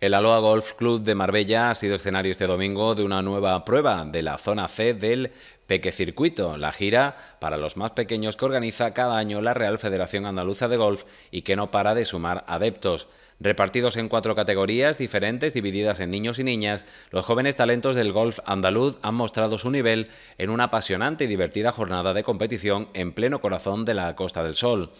El Aloha Golf Club de Marbella ha sido escenario este domingo de una nueva prueba de la zona C del Circuito, la gira para los más pequeños que organiza cada año la Real Federación Andaluza de Golf y que no para de sumar adeptos. Repartidos en cuatro categorías diferentes, divididas en niños y niñas, los jóvenes talentos del golf andaluz han mostrado su nivel en una apasionante y divertida jornada de competición en pleno corazón de la Costa del Sol.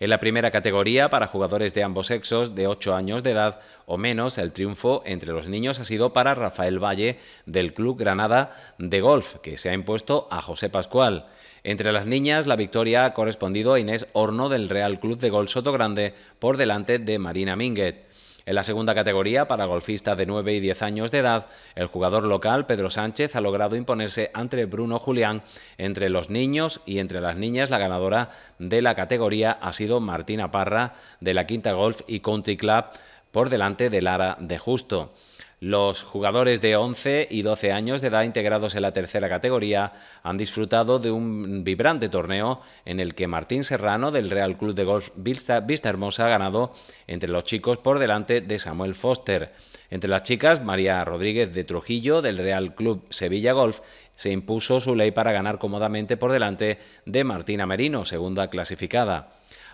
En la primera categoría, para jugadores de ambos sexos de 8 años de edad o menos, el triunfo entre los niños ha sido para Rafael Valle del Club Granada de Golf, que se ha impuesto a José Pascual. Entre las niñas, la victoria ha correspondido a Inés Horno del Real Club de Golf Grande, por delante de Marina Minguet. En la segunda categoría, para golfistas de 9 y 10 años de edad, el jugador local Pedro Sánchez ha logrado imponerse ante Bruno Julián. Entre los niños y entre las niñas, la ganadora de la categoría ha sido Martina Parra de la Quinta Golf y Country Club por delante de Lara de Justo. Los jugadores de 11 y 12 años de edad integrados en la tercera categoría han disfrutado de un vibrante torneo en el que Martín Serrano del Real Club de Golf Vista, Hermosa ha ganado entre los chicos por delante de Samuel Foster. Entre las chicas, María Rodríguez de Trujillo del Real Club Sevilla Golf se impuso su ley para ganar cómodamente por delante de Martina Merino, segunda clasificada.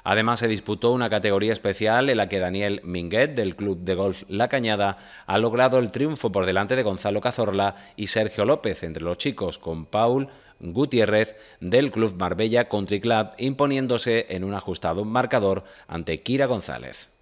Además, se disputó una categoría especial en la que Daniel Minguet, del club de golf La Cañada, ha logrado el triunfo por delante de Gonzalo Cazorla y Sergio López entre los chicos, con Paul Gutiérrez del Club Marbella Country Club imponiéndose en un ajustado marcador ante Kira González.